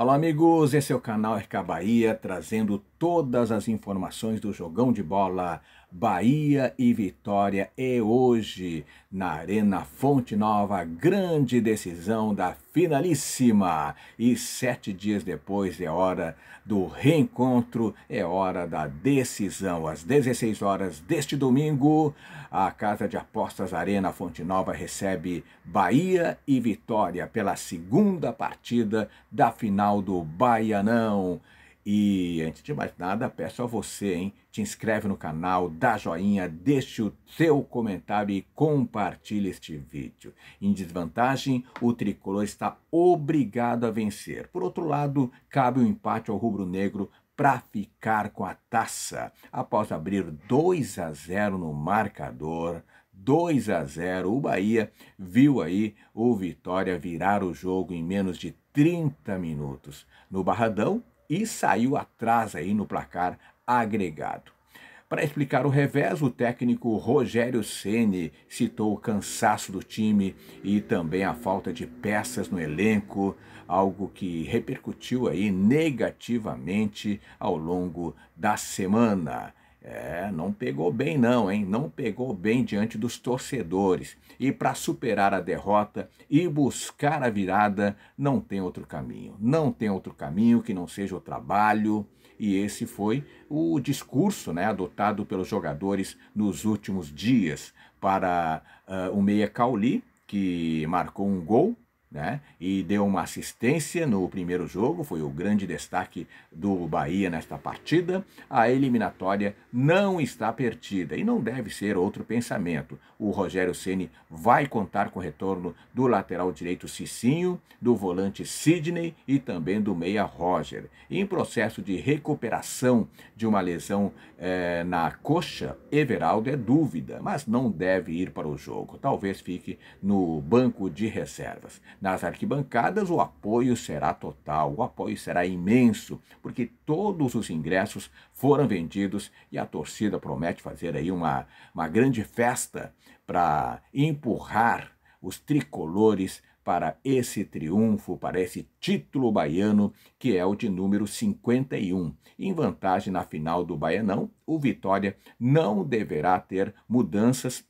Olá, amigos. Esse é o canal RK Bahia, trazendo todas as informações do jogão de bola Bahia e Vitória. E hoje, na Arena Fonte Nova, grande decisão da finalíssima. E sete dias depois é hora do reencontro, é hora da decisão. Às 16 horas deste domingo, a Casa de Apostas Arena Fonte Nova recebe Bahia e Vitória pela segunda partida da final do Baianão. E antes de mais nada, peço a você, hein? Te inscreve no canal, dá joinha, deixe o seu comentário e compartilhe este vídeo. Em desvantagem, o tricolor está obrigado a vencer. Por outro lado, cabe o um empate ao rubro-negro para ficar com a taça. Após abrir 2 a 0 no marcador, 2 a 0, o Bahia viu aí o Vitória virar o jogo em menos de 30 minutos. No Barradão, e saiu atrás aí no placar agregado. Para explicar o revés, o técnico Rogério Ceni citou o cansaço do time e também a falta de peças no elenco, algo que repercutiu aí negativamente ao longo da semana. É, não pegou bem não, hein? Não pegou bem diante dos torcedores. E para superar a derrota e buscar a virada, não tem outro caminho. Não tem outro caminho que não seja o trabalho. E esse foi o discurso né, adotado pelos jogadores nos últimos dias para uh, o Meia Cauli, que marcou um gol né? E deu uma assistência no primeiro jogo, foi o grande destaque do Bahia nesta partida. A eliminatória não está perdida e não deve ser outro pensamento. O Rogério Ceni vai contar com o retorno do lateral direito Cicinho, do volante Sidney e também do meia Roger. Em processo de recuperação de uma lesão eh, na coxa, Everaldo é dúvida, mas não deve ir para o jogo. Talvez fique no banco de reservas. Nas arquibancadas, o apoio será total, o apoio será imenso, porque todos os ingressos foram vendidos e a torcida promete fazer aí uma, uma grande festa para empurrar os tricolores para esse triunfo, para esse título baiano, que é o de número 51. Em vantagem na final do Baianão, o Vitória não deverá ter mudanças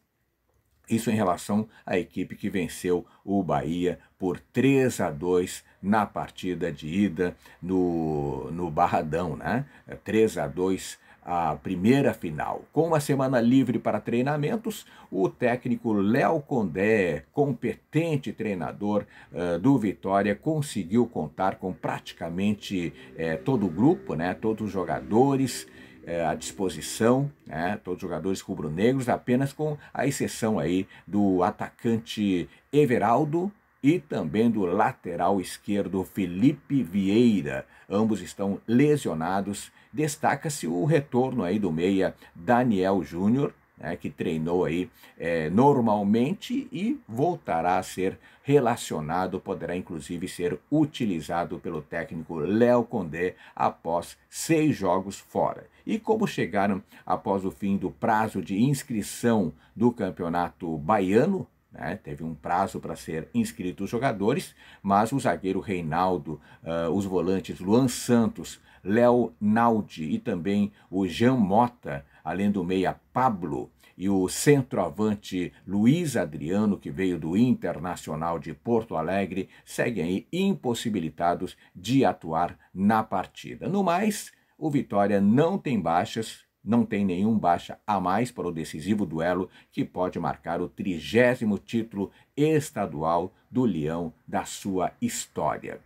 isso em relação à equipe que venceu o Bahia por 3 a 2 na partida de ida no, no Barradão, né? 3 é a 2 a primeira final. Com uma semana livre para treinamentos, o técnico Léo Condé, competente treinador uh, do Vitória, conseguiu contar com praticamente eh, todo o grupo, né, todos os jogadores, é, à disposição, né? todos jogadores rubro-negros, apenas com a exceção aí do atacante Everaldo e também do lateral esquerdo Felipe Vieira. Ambos estão lesionados. Destaca-se o retorno aí do meia Daniel Júnior, né, que treinou aí é, normalmente e voltará a ser relacionado, poderá inclusive ser utilizado pelo técnico Léo Condé após seis jogos fora. E como chegaram após o fim do prazo de inscrição do campeonato baiano, né, teve um prazo para ser inscritos os jogadores, mas o zagueiro Reinaldo, uh, os volantes Luan Santos, Léo Naldi e também o Jean Mota além do meia Pablo e o centroavante Luiz Adriano, que veio do Internacional de Porto Alegre, seguem aí impossibilitados de atuar na partida. No mais, o Vitória não tem baixas, não tem nenhum baixa a mais para o decisivo duelo que pode marcar o trigésimo título estadual do Leão da sua história.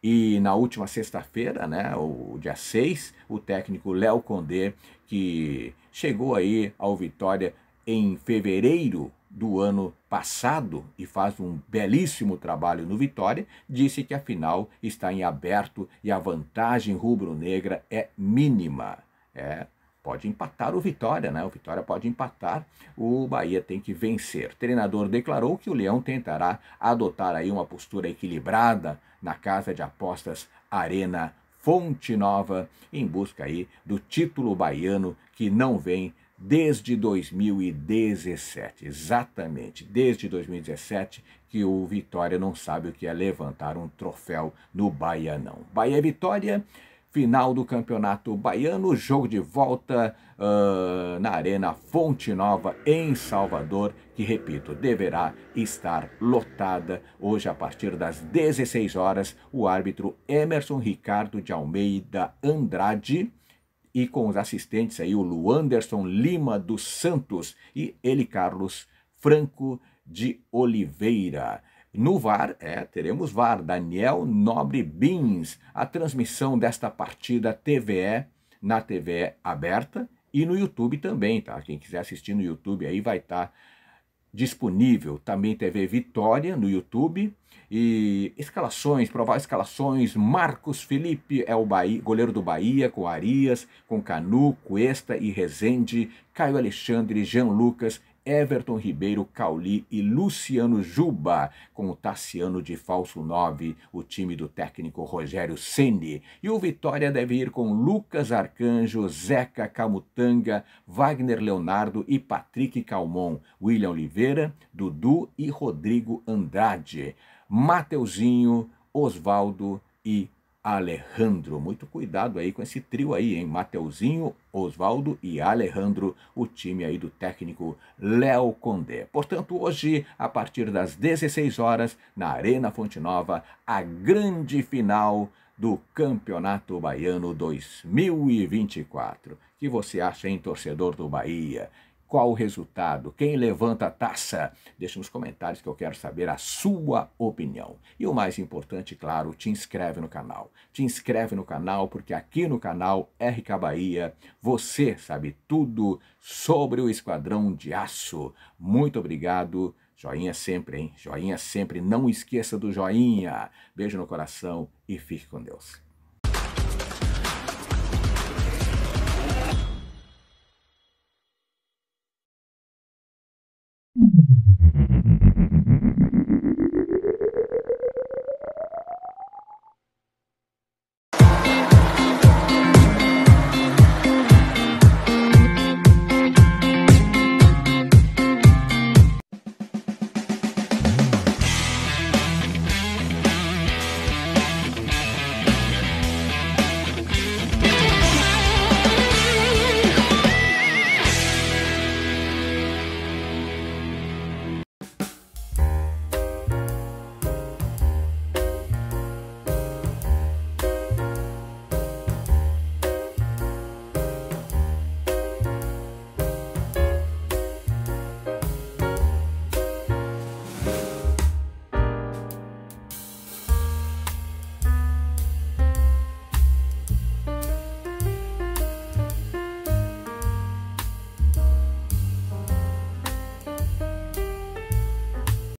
E na última sexta-feira, né, o dia 6, o técnico Léo Condé, que chegou aí ao Vitória em fevereiro do ano passado e faz um belíssimo trabalho no Vitória, disse que a final está em aberto e a vantagem rubro-negra é mínima. É, pode empatar o Vitória, né? O Vitória pode empatar, o Bahia tem que vencer. O treinador declarou que o Leão tentará adotar aí uma postura equilibrada na casa de apostas Arena Fonte Nova, em busca aí do título baiano que não vem desde 2017, exatamente, desde 2017 que o Vitória não sabe o que é levantar um troféu no Baianão. Bahia é Vitória final do Campeonato Baiano, jogo de volta uh, na Arena Fonte Nova, em Salvador, que, repito, deverá estar lotada hoje a partir das 16 horas. O árbitro Emerson Ricardo de Almeida Andrade. E com os assistentes aí, o Luanderson Lima dos Santos e ele, Carlos Franco de Oliveira. No VAR, é, teremos VAR, Daniel Nobre Bins, a transmissão desta partida TVE, na TV aberta e no YouTube também, tá? Quem quiser assistir no YouTube aí vai estar tá disponível. Também TV Vitória no YouTube e escalações, provar escalações, Marcos Felipe é o Bahia, goleiro do Bahia, com Arias, com Canu, Cuesta e Rezende, Caio Alexandre, Jean Lucas Everton Ribeiro Cauli e Luciano Juba, com o Tassiano de falso 9, o time do técnico Rogério Ceni. E o Vitória deve ir com Lucas Arcanjo, Zeca Camutanga, Wagner Leonardo e Patrick Calmon, William Oliveira, Dudu e Rodrigo Andrade, Mateuzinho, Osvaldo e Alejandro. Muito cuidado aí com esse trio aí, hein? Mateuzinho, Oswaldo e Alejandro, o time aí do técnico Léo Condé. Portanto, hoje, a partir das 16 horas, na Arena Fonte Nova, a grande final do Campeonato Baiano 2024. O que você acha, hein, torcedor do Bahia? Qual o resultado? Quem levanta a taça? Deixe nos comentários que eu quero saber a sua opinião. E o mais importante, claro, te inscreve no canal. Te inscreve no canal porque aqui no canal RK Bahia você sabe tudo sobre o Esquadrão de Aço. Muito obrigado. Joinha sempre, hein? Joinha sempre. Não esqueça do joinha. Beijo no coração e fique com Deus. Thank you.